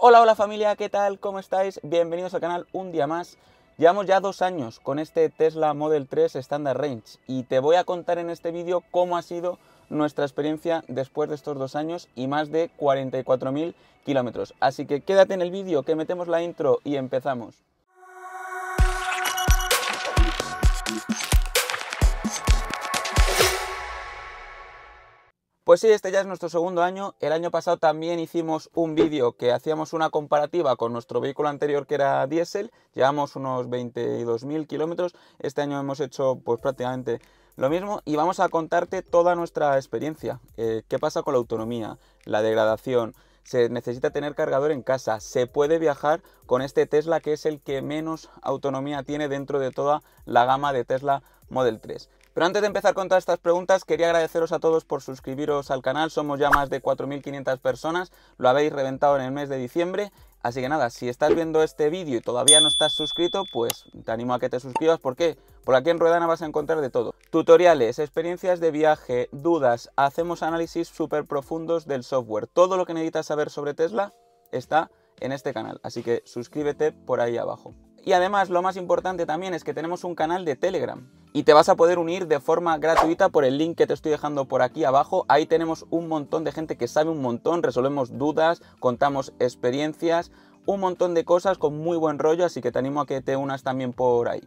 Hola, hola familia, ¿qué tal? ¿Cómo estáis? Bienvenidos al canal un día más. Llevamos ya dos años con este Tesla Model 3 Standard Range y te voy a contar en este vídeo cómo ha sido nuestra experiencia después de estos dos años y más de 44.000 kilómetros. Así que quédate en el vídeo que metemos la intro y empezamos. Pues sí, este ya es nuestro segundo año. El año pasado también hicimos un vídeo que hacíamos una comparativa con nuestro vehículo anterior que era diésel. Llevamos unos 22.000 kilómetros. Este año hemos hecho pues prácticamente lo mismo y vamos a contarte toda nuestra experiencia. Eh, ¿Qué pasa con la autonomía? La degradación. Se necesita tener cargador en casa. Se puede viajar con este Tesla que es el que menos autonomía tiene dentro de toda la gama de Tesla Model 3. Pero antes de empezar con todas estas preguntas, quería agradeceros a todos por suscribiros al canal. Somos ya más de 4.500 personas, lo habéis reventado en el mes de diciembre. Así que nada, si estás viendo este vídeo y todavía no estás suscrito, pues te animo a que te suscribas. ¿Por aquí en Ruedana vas a encontrar de todo. Tutoriales, experiencias de viaje, dudas, hacemos análisis súper profundos del software. Todo lo que necesitas saber sobre Tesla está en este canal. Así que suscríbete por ahí abajo. Y además lo más importante también es que tenemos un canal de Telegram y te vas a poder unir de forma gratuita por el link que te estoy dejando por aquí abajo. Ahí tenemos un montón de gente que sabe un montón, resolvemos dudas, contamos experiencias, un montón de cosas con muy buen rollo, así que te animo a que te unas también por ahí.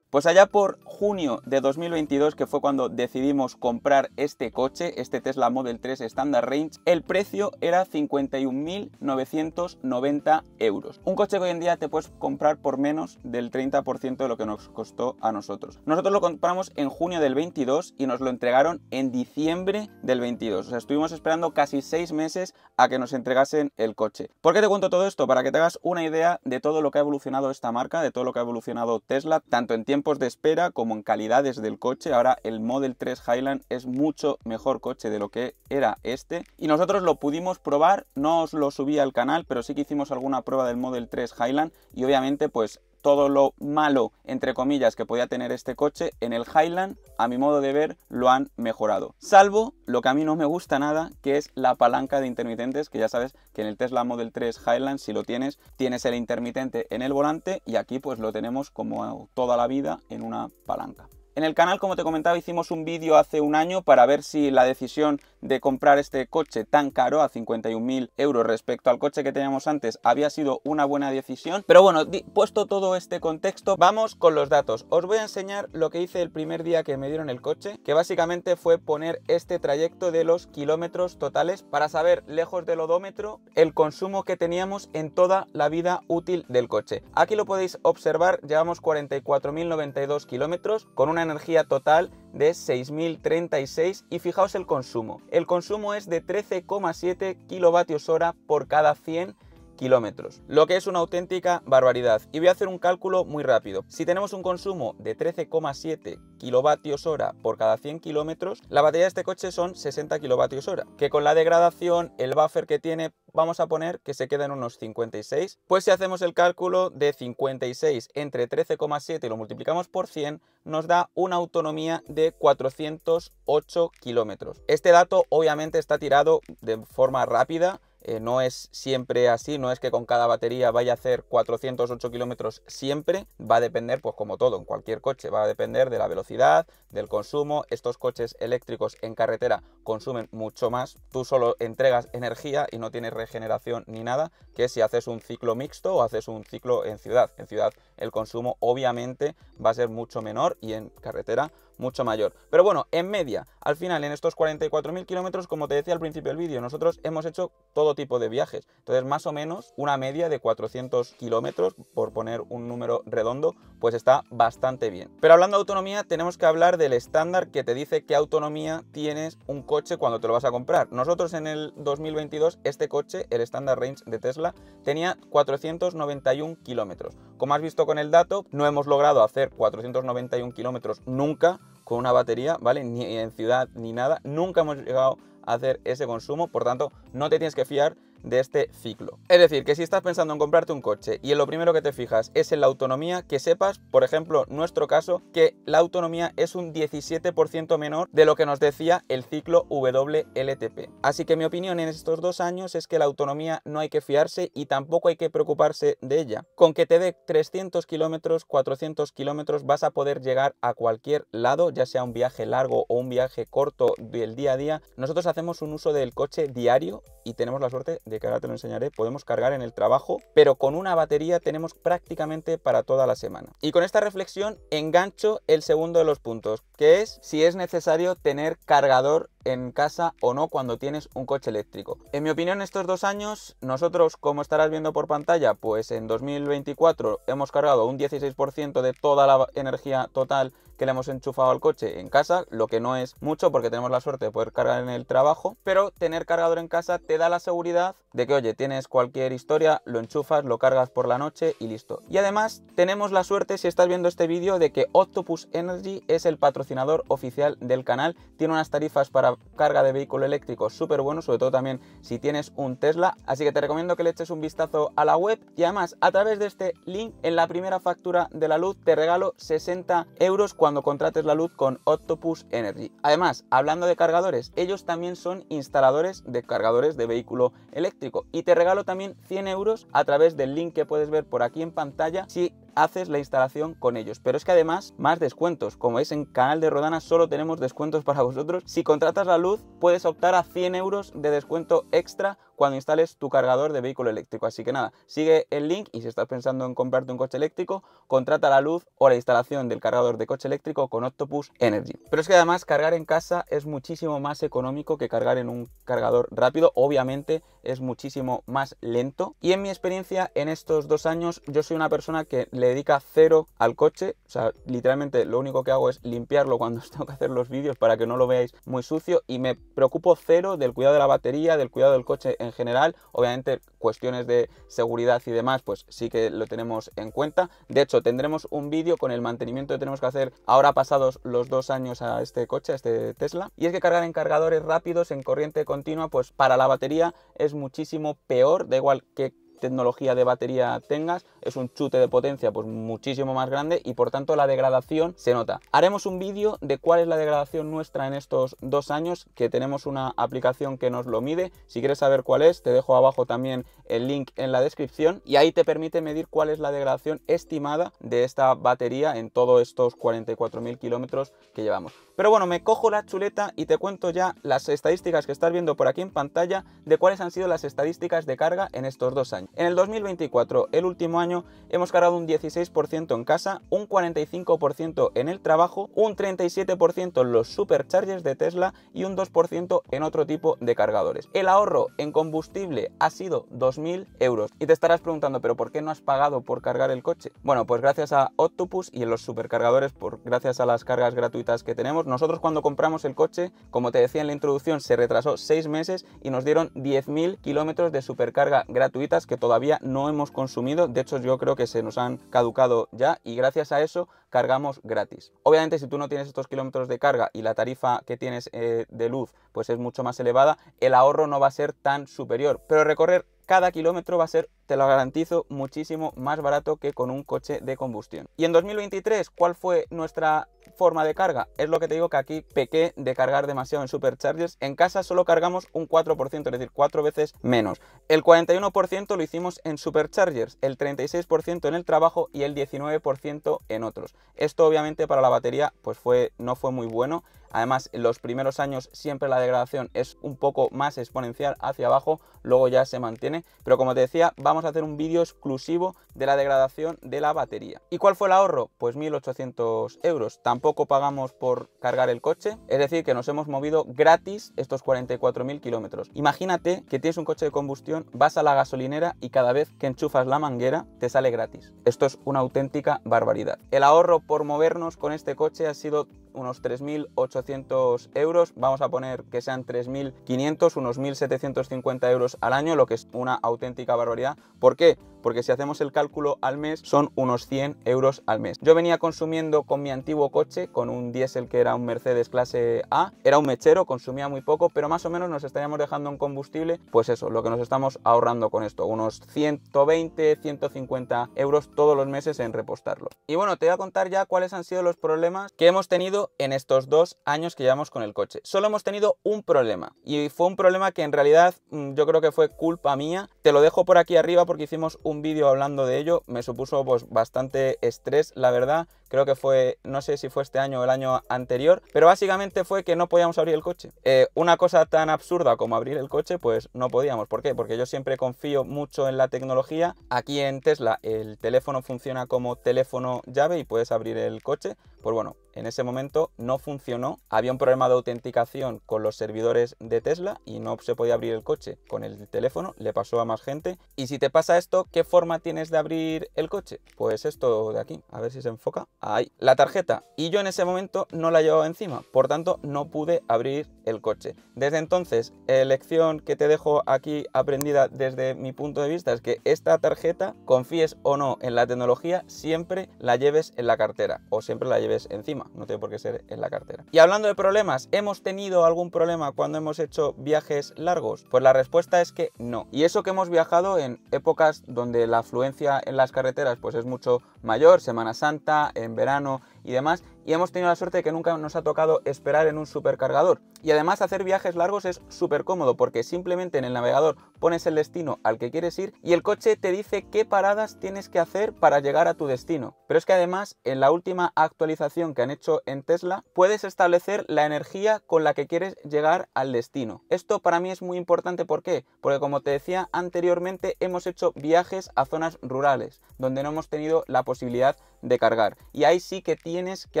Pues allá por junio de 2022, que fue cuando decidimos comprar este coche, este Tesla Model 3 Standard Range, el precio era 51.990 euros. Un coche que hoy en día te puedes comprar por menos del 30% de lo que nos costó a nosotros. Nosotros lo compramos en junio del 22 y nos lo entregaron en diciembre del 22. O sea, estuvimos esperando casi seis meses a que nos entregasen el coche. ¿Por qué te cuento todo esto? Para que te hagas una idea de todo lo que ha evolucionado esta marca, de todo lo que ha evolucionado Tesla, tanto en tiempo de espera como en calidades del coche. Ahora el Model 3 Highland es mucho mejor coche de lo que era este. Y nosotros lo pudimos probar, no os lo subí al canal, pero sí que hicimos alguna prueba del Model 3 Highland y obviamente pues todo lo malo, entre comillas, que podía tener este coche, en el Highland, a mi modo de ver, lo han mejorado. Salvo lo que a mí no me gusta nada, que es la palanca de intermitentes, que ya sabes que en el Tesla Model 3 Highland, si lo tienes, tienes el intermitente en el volante y aquí pues lo tenemos como toda la vida en una palanca. En el canal, como te comentaba, hicimos un vídeo hace un año para ver si la decisión de comprar este coche tan caro a 51.000 euros respecto al coche que teníamos antes había sido una buena decisión. Pero bueno, puesto todo este contexto, vamos con los datos. Os voy a enseñar lo que hice el primer día que me dieron el coche, que básicamente fue poner este trayecto de los kilómetros totales para saber, lejos del odómetro, el consumo que teníamos en toda la vida útil del coche. Aquí lo podéis observar, llevamos 44.092 kilómetros con una energía total de 6.036 y fijaos el consumo. El consumo es de 13,7 kilovatios hora por cada 100 kilómetros, lo que es una auténtica barbaridad. Y voy a hacer un cálculo muy rápido. Si tenemos un consumo de 13,7 kilovatios hora por cada 100 kilómetros, la batería de este coche son 60 kilovatios hora, que con la degradación, el buffer que tiene, vamos a poner que se en unos 56. Pues si hacemos el cálculo de 56 entre 13,7 y lo multiplicamos por 100, nos da una autonomía de 408 kilómetros. Este dato obviamente está tirado de forma rápida eh, no es siempre así, no es que con cada batería vaya a hacer 408 kilómetros siempre, va a depender, pues como todo, en cualquier coche, va a depender de la velocidad, del consumo. Estos coches eléctricos en carretera consumen mucho más, tú solo entregas energía y no tienes regeneración ni nada, que si haces un ciclo mixto o haces un ciclo en ciudad. En ciudad el consumo obviamente va a ser mucho menor y en carretera mucho mayor. Pero bueno, en media, al final en estos 44.000 kilómetros, como te decía al principio del vídeo, nosotros hemos hecho todo tipo de viajes. Entonces, más o menos una media de 400 kilómetros, por poner un número redondo, pues está bastante bien. Pero hablando de autonomía, tenemos que hablar del estándar que te dice qué autonomía tienes un coche cuando te lo vas a comprar. Nosotros en el 2022, este coche, el estándar range de Tesla, tenía 491 kilómetros. Como has visto con el dato, no hemos logrado hacer 491 kilómetros nunca con una batería, ¿vale? Ni en ciudad ni nada. Nunca hemos llegado a hacer ese consumo. Por tanto, no te tienes que fiar de este ciclo. Es decir, que si estás pensando en comprarte un coche y en lo primero que te fijas es en la autonomía, que sepas, por ejemplo, nuestro caso, que la autonomía es un 17% menor de lo que nos decía el ciclo WLTP. Así que mi opinión en estos dos años es que la autonomía no hay que fiarse y tampoco hay que preocuparse de ella. Con que te dé 300 kilómetros, 400 kilómetros, vas a poder llegar a cualquier lado, ya sea un viaje largo o un viaje corto del día a día. Nosotros hacemos un uso del coche diario y tenemos la suerte de que ahora te lo enseñaré, podemos cargar en el trabajo, pero con una batería tenemos prácticamente para toda la semana. Y con esta reflexión engancho el segundo de los puntos, que es si es necesario tener cargador en casa o no cuando tienes un coche eléctrico. En mi opinión, estos dos años, nosotros, como estarás viendo por pantalla, pues en 2024 hemos cargado un 16% de toda la energía total que le hemos enchufado al coche en casa, lo que no es mucho porque tenemos la suerte de poder cargar en el trabajo, pero tener cargador en casa te da la seguridad de que, oye, tienes cualquier historia, lo enchufas, lo cargas por la noche y listo. Y además tenemos la suerte, si estás viendo este vídeo, de que Octopus Energy es el patrocinador oficial del canal, tiene unas tarifas para carga de vehículo eléctrico súper bueno, sobre todo también si tienes un Tesla, así que te recomiendo que le eches un vistazo a la web y además a través de este link en la primera factura de la luz te regalo 60 euros cuando cuando contrates la luz con Octopus Energy. Además, hablando de cargadores, ellos también son instaladores de cargadores de vehículo eléctrico y te regalo también 100 euros a través del link que puedes ver por aquí en pantalla si haces la instalación con ellos. Pero es que además, más descuentos. Como veis en canal de Rodana solo tenemos descuentos para vosotros. Si contratas la luz, puedes optar a 100 euros de descuento extra cuando instales tu cargador de vehículo eléctrico. Así que nada, sigue el link y si estás pensando en comprarte un coche eléctrico, contrata la luz o la instalación del cargador de coche eléctrico con Octopus Energy. Pero es que además cargar en casa es muchísimo más económico que cargar en un cargador rápido. Obviamente es muchísimo más lento. Y en mi experiencia en estos dos años yo soy una persona que le dedica cero al coche. O sea, literalmente lo único que hago es limpiarlo cuando tengo que hacer los vídeos para que no lo veáis muy sucio. Y me preocupo cero del cuidado de la batería, del cuidado del coche en general. Obviamente, cuestiones de seguridad y demás, pues sí que lo tenemos en cuenta. De hecho, tendremos un vídeo con el mantenimiento que tenemos que hacer ahora pasados los dos años a este coche, a este Tesla. Y es que cargar en cargadores rápidos, en corriente continua, pues para la batería es muchísimo peor. Da igual que tecnología de batería tengas, es un chute de potencia pues muchísimo más grande y por tanto la degradación se nota. Haremos un vídeo de cuál es la degradación nuestra en estos dos años, que tenemos una aplicación que nos lo mide. Si quieres saber cuál es, te dejo abajo también el link en la descripción y ahí te permite medir cuál es la degradación estimada de esta batería en todos estos 44.000 kilómetros que llevamos. Pero bueno, me cojo la chuleta y te cuento ya las estadísticas que estás viendo por aquí en pantalla de cuáles han sido las estadísticas de carga en estos dos años. En el 2024, el último año, hemos cargado un 16% en casa, un 45% en el trabajo, un 37% en los superchargers de Tesla y un 2% en otro tipo de cargadores. El ahorro en combustible ha sido 2.000 euros. Y te estarás preguntando, ¿pero por qué no has pagado por cargar el coche? Bueno, pues gracias a Octopus y en los supercargadores, por, gracias a las cargas gratuitas que tenemos, nosotros cuando compramos el coche, como te decía en la introducción, se retrasó 6 meses y nos dieron 10.000 kilómetros de supercarga gratuitas que todavía no hemos consumido. De hecho, yo creo que se nos han caducado ya y gracias a eso cargamos gratis. Obviamente, si tú no tienes estos kilómetros de carga y la tarifa que tienes eh, de luz pues es mucho más elevada, el ahorro no va a ser tan superior. Pero recorrer cada kilómetro va a ser, te lo garantizo, muchísimo más barato que con un coche de combustión. Y en 2023, ¿cuál fue nuestra forma de carga. Es lo que te digo que aquí pequé de cargar demasiado en Superchargers. En casa solo cargamos un 4%, es decir, cuatro veces menos. El 41% lo hicimos en Superchargers, el 36% en el trabajo y el 19% en otros. Esto obviamente para la batería pues fue, no fue muy bueno. Además, en los primeros años siempre la degradación es un poco más exponencial hacia abajo, luego ya se mantiene. Pero como te decía, vamos a hacer un vídeo exclusivo de la degradación de la batería. ¿Y cuál fue el ahorro? Pues 1.800 euros. Tampoco pagamos por cargar el coche, es decir, que nos hemos movido gratis estos 44.000 kilómetros. Imagínate que tienes un coche de combustión, vas a la gasolinera y cada vez que enchufas la manguera te sale gratis. Esto es una auténtica barbaridad. El ahorro por movernos con este coche ha sido unos 3.800 euros, vamos a poner que sean 3.500, unos 1.750 euros al año, lo que es una auténtica barbaridad. ¿Por qué? Porque si hacemos el cálculo al mes son unos 100 euros al mes. Yo venía consumiendo con mi antiguo coche, con un diésel que era un Mercedes clase A, era un mechero, consumía muy poco, pero más o menos nos estaríamos dejando un combustible, pues eso, lo que nos estamos ahorrando con esto, unos 120, 150 euros todos los meses en repostarlo. Y bueno, te voy a contar ya cuáles han sido los problemas que hemos tenido en estos dos años que llevamos con el coche. Solo hemos tenido un problema y fue un problema que en realidad mm, yo creo que fue culpa mía. Te lo dejo por aquí arriba porque hicimos un vídeo hablando de ello. Me supuso pues bastante estrés, la verdad. Creo que fue, no sé si fue este año o el año anterior, pero básicamente fue que no podíamos abrir el coche. Eh, una cosa tan absurda como abrir el coche, pues no podíamos. ¿Por qué? Porque yo siempre confío mucho en la tecnología. Aquí en Tesla el teléfono funciona como teléfono llave y puedes abrir el coche. Pues bueno, en ese momento no funcionó. Había un problema de autenticación con los servidores de Tesla y no se podía abrir el coche con el teléfono. Le pasó a más gente. Y si te pasa esto, ¿qué forma tienes de abrir el coche? Pues esto de aquí. A ver si se enfoca. Ahí. La tarjeta. Y yo en ese momento no la llevaba encima. Por tanto, no pude abrir el coche. Desde entonces, eh, lección que te dejo aquí aprendida desde mi punto de vista es que esta tarjeta, confíes o no en la tecnología, siempre la lleves en la cartera o siempre la lleves encima, no tiene por qué ser en la cartera. Y hablando de problemas, ¿hemos tenido algún problema cuando hemos hecho viajes largos? Pues la respuesta es que no. Y eso que hemos viajado en épocas donde la afluencia en las carreteras pues es mucho mayor, Semana Santa, en verano y demás, y hemos tenido la suerte de que nunca nos ha tocado esperar en un supercargador. Y además hacer viajes largos es súper cómodo porque simplemente en el navegador pones el destino al que quieres ir y el coche te dice qué paradas tienes que hacer para llegar a tu destino. Pero es que además en la última actualización que han hecho en Tesla puedes establecer la energía con la que quieres llegar al destino. Esto para mí es muy importante ¿por Porque como te decía anteriormente hemos hecho viajes a zonas rurales donde no hemos tenido la posibilidad de cargar y ahí sí que tienes que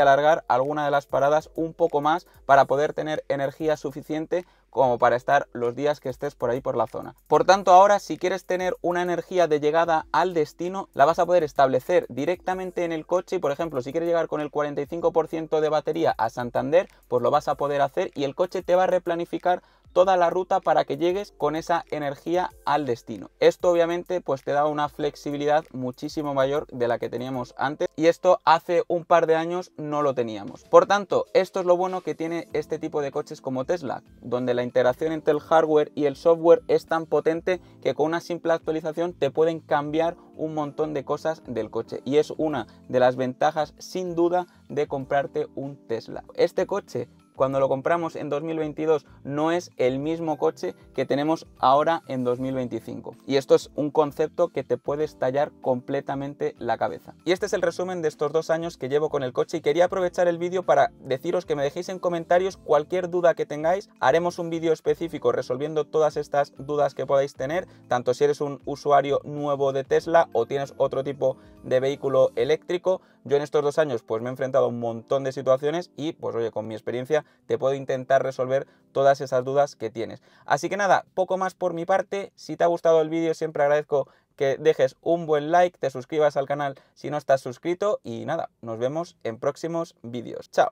alargar alguna de las paradas un poco más para poder tener energía suficiente como para estar los días que estés por ahí por la zona. Por tanto, ahora si quieres tener una energía de llegada al destino, la vas a poder establecer directamente en el coche y, por ejemplo, si quieres llegar con el 45% de batería a Santander, pues lo vas a poder hacer y el coche te va a replanificar toda la ruta para que llegues con esa energía al destino. Esto obviamente pues te da una flexibilidad muchísimo mayor de la que teníamos antes y esto hace un par de años no lo teníamos. Por tanto, esto es lo bueno que tiene este tipo de coches como Tesla, donde la interacción entre el hardware y el software es tan potente que con una simple actualización te pueden cambiar un montón de cosas del coche y es una de las ventajas sin duda de comprarte un Tesla. Este coche cuando lo compramos en 2022 no es el mismo coche que tenemos ahora en 2025. Y esto es un concepto que te puede estallar completamente la cabeza. Y este es el resumen de estos dos años que llevo con el coche y quería aprovechar el vídeo para deciros que me dejéis en comentarios cualquier duda que tengáis. Haremos un vídeo específico resolviendo todas estas dudas que podáis tener, tanto si eres un usuario nuevo de Tesla o tienes otro tipo de vehículo eléctrico. Yo en estos dos años pues me he enfrentado a un montón de situaciones y pues oye, con mi experiencia te puedo intentar resolver todas esas dudas que tienes. Así que nada, poco más por mi parte. Si te ha gustado el vídeo, siempre agradezco que dejes un buen like, te suscribas al canal si no estás suscrito y nada, nos vemos en próximos vídeos. Chao.